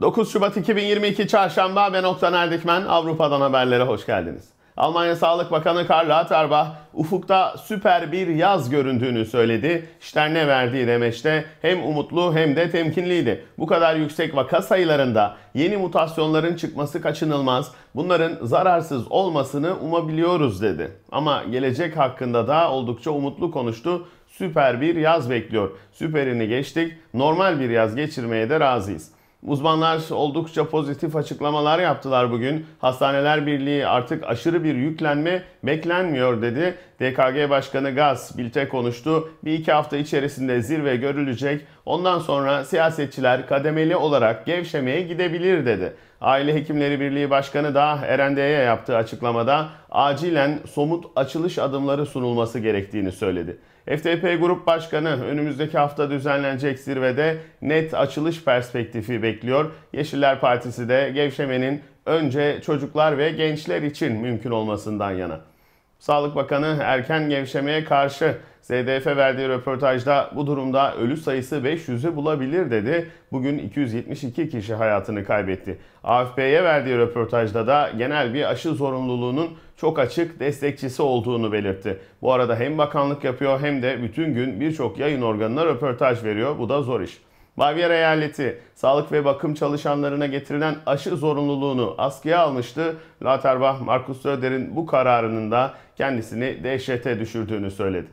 9 Şubat 2022 Çarşamba ben Oktan Erdikmen. Avrupa'dan haberlere hoş geldiniz. Almanya Sağlık Bakanı Karl Lauterbach ufukta süper bir yaz göründüğünü söyledi. ne verdiği demeçte hem umutlu hem de temkinliydi. Bu kadar yüksek vaka sayılarında yeni mutasyonların çıkması kaçınılmaz. Bunların zararsız olmasını umabiliyoruz dedi. Ama gelecek hakkında da oldukça umutlu konuştu. Süper bir yaz bekliyor. Süperini geçtik. Normal bir yaz geçirmeye de razıyız. Uzmanlar oldukça pozitif açıklamalar yaptılar bugün. Hastaneler Birliği artık aşırı bir yüklenme beklenmiyor dedi. DKG Başkanı Gaz Bilte konuştu. Bir iki hafta içerisinde zirve görülecek. Ondan sonra siyasetçiler kademeli olarak gevşemeye gidebilir dedi. Aile Hekimleri Birliği Başkanı da Erende'ye yaptığı açıklamada acilen somut açılış adımları sunulması gerektiğini söyledi. FTP Grup Başkanı önümüzdeki hafta düzenlenecek zirvede net açılış perspektifi bekliyor. Yeşiller Partisi de gevşemenin önce çocuklar ve gençler için mümkün olmasından yana. Sağlık Bakanı erken gevşemeye karşı ZDF verdiği röportajda bu durumda ölü sayısı 500'ü bulabilir dedi. Bugün 272 kişi hayatını kaybetti. AFP'ye verdiği röportajda da genel bir aşı zorunluluğunun çok açık destekçisi olduğunu belirtti. Bu arada hem bakanlık yapıyor hem de bütün gün birçok yayın organına röportaj veriyor. Bu da zor iş. Bavyera eyaleti sağlık ve bakım çalışanlarına getirilen aşı zorunluluğunu askıya almıştı. Lauterbach, Markus Söder'in bu kararının da kendisini dehşete düşürdüğünü söyledi.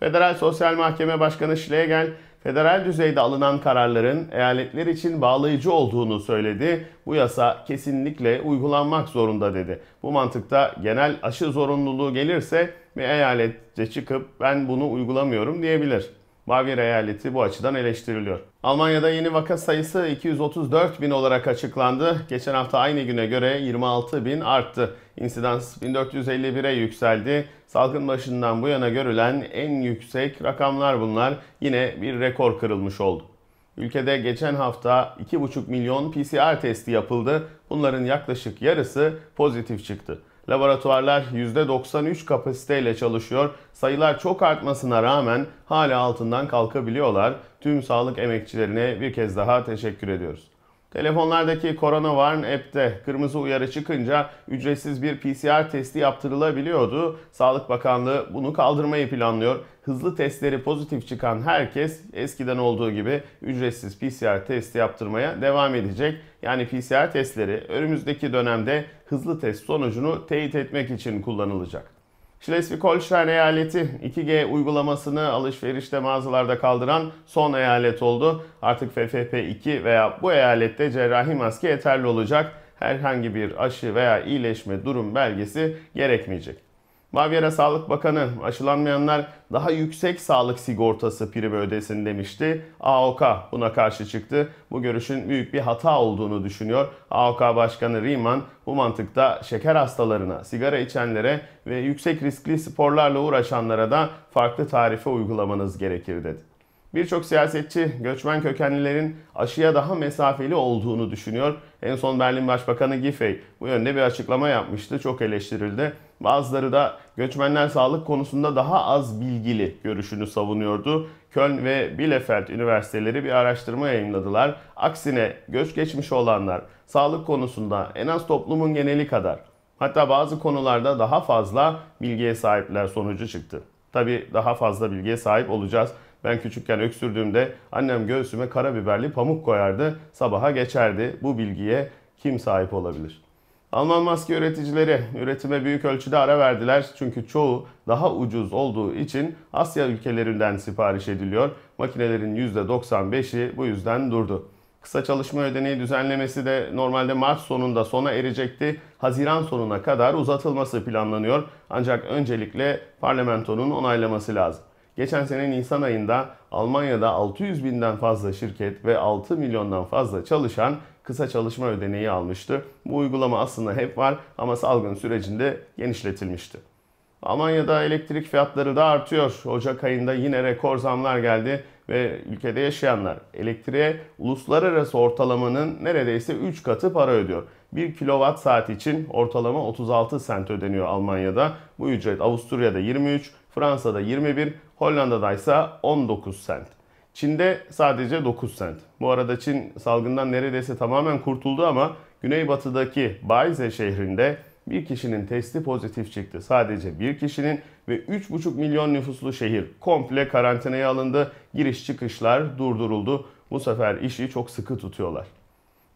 Federal Sosyal Mahkeme Başkanı Schlegel, federal düzeyde alınan kararların eyaletler için bağlayıcı olduğunu söyledi. Bu yasa kesinlikle uygulanmak zorunda dedi. Bu mantıkta genel aşı zorunluluğu gelirse bir eyaletçe çıkıp ben bunu uygulamıyorum diyebilir. Bavir eyaleti bu açıdan eleştiriliyor. Almanya'da yeni vaka sayısı 234 bin olarak açıklandı. Geçen hafta aynı güne göre 26 bin arttı. İnsidans 1451'e yükseldi. Salgın başından bu yana görülen en yüksek rakamlar bunlar. Yine bir rekor kırılmış oldu. Ülkede geçen hafta 2,5 milyon PCR testi yapıldı. Bunların yaklaşık yarısı pozitif çıktı. Laboratuvarlar %93 kapasiteyle çalışıyor. Sayılar çok artmasına rağmen hala altından kalkabiliyorlar. Tüm sağlık emekçilerine bir kez daha teşekkür ediyoruz. Telefonlardaki Korona CoronaVarn app'te kırmızı uyarı çıkınca ücretsiz bir PCR testi yaptırılabiliyordu. Sağlık Bakanlığı bunu kaldırmayı planlıyor. Hızlı testleri pozitif çıkan herkes eskiden olduğu gibi ücretsiz PCR testi yaptırmaya devam edecek. Yani PCR testleri önümüzdeki dönemde hızlı test sonucunu teyit etmek için kullanılacak. Schleswig-Holstein eyaleti 2G uygulamasını alışverişte mağazalarda kaldıran son eyalet oldu. Artık FFP2 veya bu eyalette cerrahi maske yeterli olacak. Herhangi bir aşı veya iyileşme durum belgesi gerekmeyecek. Bavyera Sağlık Bakanı aşılanmayanlar daha yüksek sağlık sigortası primi ödesin demişti. AOK buna karşı çıktı. Bu görüşün büyük bir hata olduğunu düşünüyor. AOK Başkanı Riemann bu mantıkta şeker hastalarına, sigara içenlere ve yüksek riskli sporlarla uğraşanlara da farklı tarife uygulamanız gerekir dedi. Birçok siyasetçi göçmen kökenlilerin aşıya daha mesafeli olduğunu düşünüyor. En son Berlin Başbakanı Giffey bu yönde bir açıklama yapmıştı. Çok eleştirildi. Bazıları da göçmenler sağlık konusunda daha az bilgili görüşünü savunuyordu. Köln ve Bielefeld üniversiteleri bir araştırma yayınladılar. Aksine göç geçmiş olanlar sağlık konusunda en az toplumun geneli kadar hatta bazı konularda daha fazla bilgiye sahipler sonucu çıktı. Tabii daha fazla bilgiye sahip olacağız. Ben küçükken öksürdüğümde annem göğsüme karabiberli pamuk koyardı, sabaha geçerdi. Bu bilgiye kim sahip olabilir? Alman maske üreticileri üretime büyük ölçüde ara verdiler çünkü çoğu daha ucuz olduğu için Asya ülkelerinden sipariş ediliyor. Makinelerin %95'i bu yüzden durdu. Kısa çalışma ödeneği düzenlemesi de normalde Mart sonunda sona erecekti. Haziran sonuna kadar uzatılması planlanıyor. Ancak öncelikle parlamentonun onaylaması lazım. Geçen sene Nisan ayında Almanya'da 600 binden fazla şirket ve 6 milyondan fazla çalışan kısa çalışma ödeneği almıştı. Bu uygulama aslında hep var ama salgın sürecinde genişletilmişti. Almanya'da elektrik fiyatları da artıyor. Ocak ayında yine rekor zamlar geldi ve ülkede yaşayanlar elektriğe uluslararası ortalamanın neredeyse 3 katı para ödüyor. 1 kilowatt saat için ortalama 36 sent ödeniyor Almanya'da. Bu ücret Avusturya'da 23, Fransa'da 21, Hollanda'da ise 19 sent. Çin'de sadece 9 sent. Bu arada Çin salgından neredeyse tamamen kurtuldu ama güneybatıdaki Baize şehrinde bir kişinin testi pozitif çıktı. Sadece bir kişinin ve 3,5 milyon nüfuslu şehir komple karantinaya alındı. Giriş çıkışlar durduruldu. Bu sefer işi çok sıkı tutuyorlar.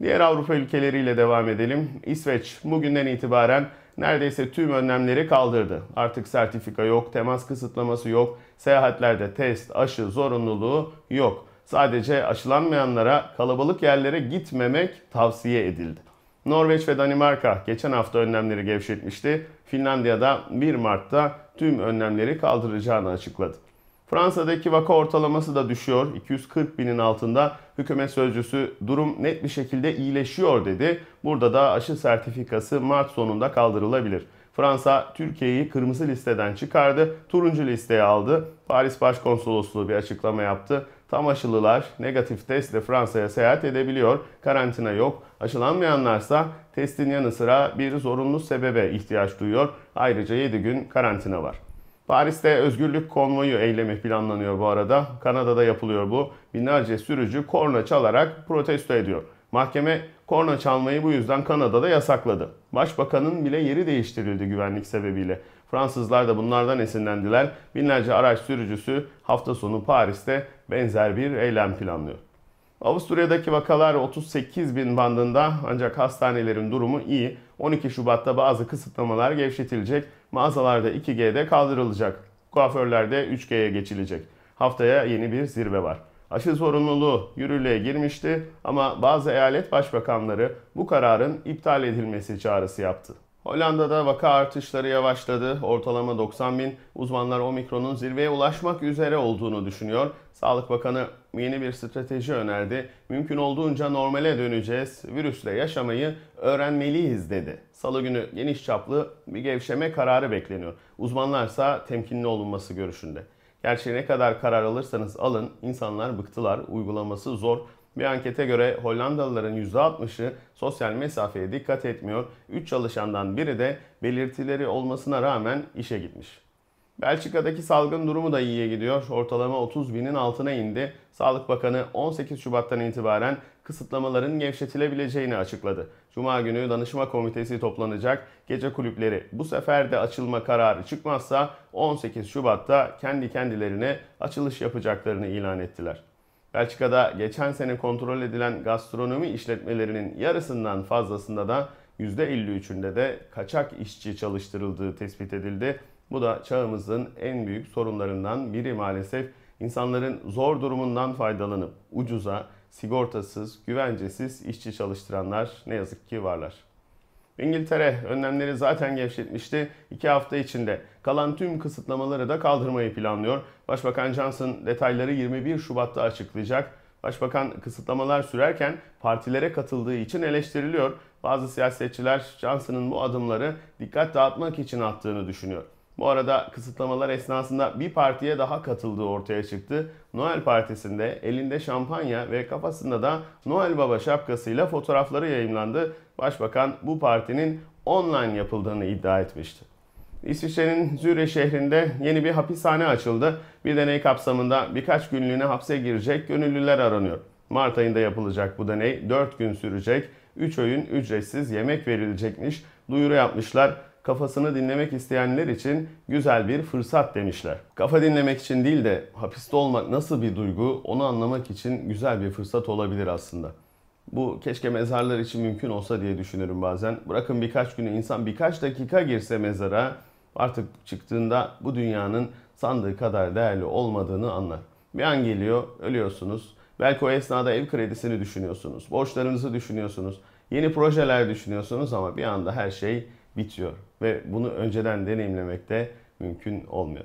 Diğer Avrupa ülkeleriyle devam edelim. İsveç bugünden itibaren neredeyse tüm önlemleri kaldırdı. Artık sertifika yok, temas kısıtlaması yok, seyahatlerde test, aşı zorunluluğu yok. Sadece aşılanmayanlara kalabalık yerlere gitmemek tavsiye edildi. Norveç ve Danimarka geçen hafta önlemleri gevşetmişti. Finlandiya'da 1 Mart'ta tüm önlemleri kaldıracağını açıkladı. Fransa'daki vaka ortalaması da düşüyor. 240 binin altında hükümet sözcüsü durum net bir şekilde iyileşiyor dedi. Burada da aşı sertifikası Mart sonunda kaldırılabilir. Fransa Türkiye'yi kırmızı listeden çıkardı, turuncu listeye aldı. Paris Başkonsolosluğu bir açıklama yaptı. Tam aşılılar negatif testle Fransa'ya seyahat edebiliyor. Karantina yok. Aşılanmayanlarsa testin yanı sıra bir zorunlu sebebe ihtiyaç duyuyor. Ayrıca 7 gün karantina var. Paris'te özgürlük konvoyu eylemi planlanıyor bu arada. Kanada'da yapılıyor bu. Binlerce sürücü korna çalarak protesto ediyor. Mahkeme korna çalmayı bu yüzden Kanada'da yasakladı. Başbakanın bile yeri değiştirildi güvenlik sebebiyle. Fransızlar da bunlardan esinlendiler. Binlerce araç sürücüsü hafta sonu Paris'te benzer bir eylem planlıyor. Avusturya'daki vakalar 38 bin bandında ancak hastanelerin durumu iyi. 12 Şubat'ta bazı kısıtlamalar gevşetilecek. Mağazalarda 2G'de kaldırılacak. Kuaförlerde 3G'ye geçilecek. Haftaya yeni bir zirve var. Aşı zorunluluğu yürürlüğe girmişti ama bazı eyalet başbakanları bu kararın iptal edilmesi çağrısı yaptı. Hollanda'da vaka artışları yavaşladı. Ortalama 90 bin uzmanlar omikronun zirveye ulaşmak üzere olduğunu düşünüyor. Sağlık Bakanı yeni bir strateji önerdi. Mümkün olduğunca normale döneceğiz, virüsle yaşamayı öğrenmeliyiz dedi. Salı günü geniş çaplı bir gevşeme kararı bekleniyor. Uzmanlarsa temkinli olunması görüşünde. Gerçi ne kadar karar alırsanız alın, insanlar bıktılar, uygulaması zor. Bir ankete göre Hollandalıların %60'ı sosyal mesafeye dikkat etmiyor. 3 çalışandan biri de belirtileri olmasına rağmen işe gitmiş. Belçika'daki salgın durumu da iyiye gidiyor. Ortalama 30 binin altına indi. Sağlık Bakanı 18 Şubat'tan itibaren kısıtlamaların gevşetilebileceğini açıkladı. Cuma günü danışma komitesi toplanacak. Gece kulüpleri bu sefer de açılma kararı çıkmazsa 18 Şubat'ta kendi kendilerine açılış yapacaklarını ilan ettiler. Belçika'da geçen sene kontrol edilen gastronomi işletmelerinin yarısından fazlasında da %53'ünde de kaçak işçi çalıştırıldığı tespit edildi. Bu da çağımızın en büyük sorunlarından biri maalesef. İnsanların zor durumundan faydalanıp ucuza, sigortasız, güvencesiz işçi çalıştıranlar ne yazık ki varlar. İngiltere önlemleri zaten gevşetmişti. İki hafta içinde kalan tüm kısıtlamaları da kaldırmayı planlıyor. Başbakan Johnson detayları 21 Şubat'ta açıklayacak. Başbakan kısıtlamalar sürerken partilere katıldığı için eleştiriliyor. Bazı siyasetçiler Johnson'ın bu adımları dikkat dağıtmak için attığını düşünüyor. Bu arada kısıtlamalar esnasında bir partiye daha katıldığı ortaya çıktı. Noel Partisi'nde elinde şampanya ve kafasında da Noel Baba şapkasıyla fotoğrafları yayınlandı. Başbakan bu partinin online yapıldığını iddia etmişti. İsviçre'nin Züre şehrinde yeni bir hapishane açıldı. Bir deney kapsamında birkaç günlüğüne hapse girecek gönüllüler aranıyor. Mart ayında yapılacak bu deney 4 gün sürecek. 3 öğün ücretsiz yemek verilecekmiş. Duyuru yapmışlar kafasını dinlemek isteyenler için güzel bir fırsat demişler. Kafa dinlemek için değil de hapiste olmak nasıl bir duygu onu anlamak için güzel bir fırsat olabilir aslında. Bu keşke mezarlar için mümkün olsa diye düşünürüm bazen. Bırakın birkaç günü insan birkaç dakika girse mezara artık çıktığında bu dünyanın sandığı kadar değerli olmadığını anlar. Bir an geliyor, ölüyorsunuz. Belki o esnada ev kredisini düşünüyorsunuz, borçlarınızı düşünüyorsunuz, yeni projeler düşünüyorsunuz ama bir anda her şey bitiyor ve bunu önceden deneyimlemek de mümkün olmuyor.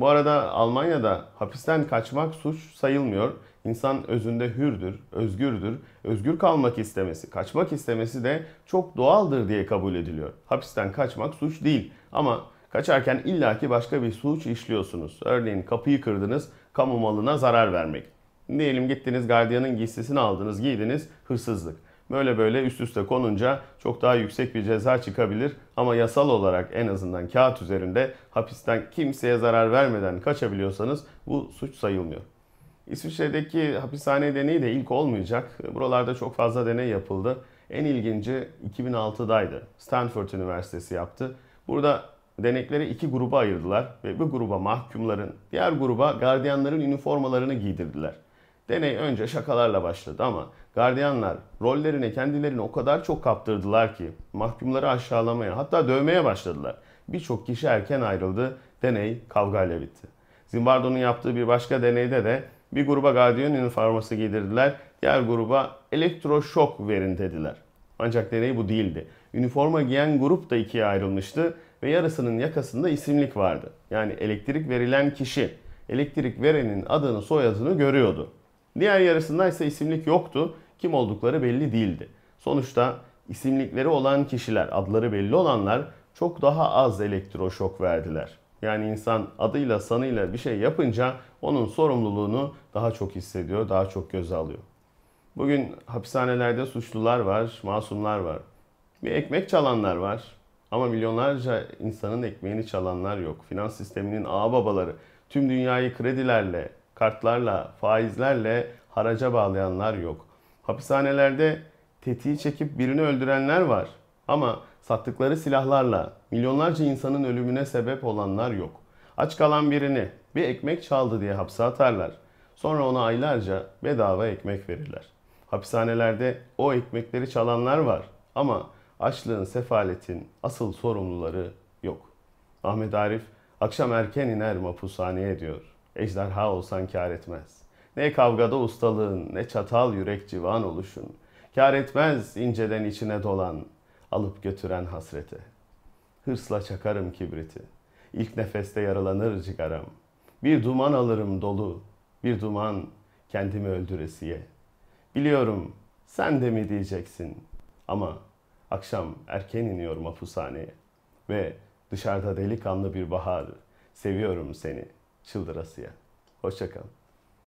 Bu arada Almanya'da hapisten kaçmak suç sayılmıyor. İnsan özünde hürdür, özgürdür. Özgür kalmak istemesi, kaçmak istemesi de çok doğaldır diye kabul ediliyor. Hapisten kaçmak suç değil ama kaçarken illaki başka bir suç işliyorsunuz. Örneğin kapıyı kırdınız, kamu malına zarar vermek. Diyelim gittiniz gardiyanın giysisini aldınız, giydiniz, hırsızlık. Böyle böyle üst üste konunca çok daha yüksek bir ceza çıkabilir ama yasal olarak en azından kağıt üzerinde hapisten kimseye zarar vermeden kaçabiliyorsanız bu suç sayılmıyor. İsviçre'deki hapishane deneyi de ilk olmayacak. Buralarda çok fazla deney yapıldı. En ilginci 2006'daydı. Stanford Üniversitesi yaptı. Burada denekleri iki gruba ayırdılar ve bir gruba mahkumların, diğer gruba gardiyanların üniformalarını giydirdiler. Deney önce şakalarla başladı ama gardiyanlar rollerini kendilerini o kadar çok kaptırdılar ki mahkumları aşağılamaya hatta dövmeye başladılar. Birçok kişi erken ayrıldı, deney kavgayla bitti. Zimbardo'nun yaptığı bir başka deneyde de bir gruba gardiyan üniforması giydirdiler, diğer gruba elektroşok verin dediler. Ancak deney bu değildi. Üniforma giyen grup da ikiye ayrılmıştı ve yarısının yakasında isimlik vardı. Yani elektrik verilen kişi elektrik verenin adını soyadını görüyordu. Diğer yarısında ise isimlik yoktu. Kim oldukları belli değildi. Sonuçta isimlikleri olan kişiler, adları belli olanlar çok daha az elektroşok verdiler. Yani insan adıyla sanıyla bir şey yapınca onun sorumluluğunu daha çok hissediyor, daha çok göze alıyor. Bugün hapishanelerde suçlular var, masumlar var. Bir ekmek çalanlar var ama milyonlarca insanın ekmeğini çalanlar yok. Finans sisteminin ağababaları tüm dünyayı kredilerle, kartlarla, faizlerle haraca bağlayanlar yok. Hapishanelerde tetiği çekip birini öldürenler var. Ama sattıkları silahlarla milyonlarca insanın ölümüne sebep olanlar yok. Aç kalan birini bir ekmek çaldı diye hapse atarlar. Sonra ona aylarca bedava ekmek verirler. Hapishanelerde o ekmekleri çalanlar var ama açlığın, sefaletin asıl sorumluları yok. Ahmet Arif akşam erken iner mapushaneye diyor. Ejderha olsan kar etmez. Ne kavgada ustalığın, ne çatal yürek civan oluşun. Kar etmez inceden içine dolan, alıp götüren hasrete. Hırsla çakarım kibriti. İlk nefeste yaralanır cigaram. Bir duman alırım dolu, bir duman kendimi öldüresiye. Biliyorum sen de mi diyeceksin ama akşam erken iniyorum mapushaneye ve dışarıda delikanlı bir bahar. Seviyorum seni.'' çıldırasıya. Hoşçakalın.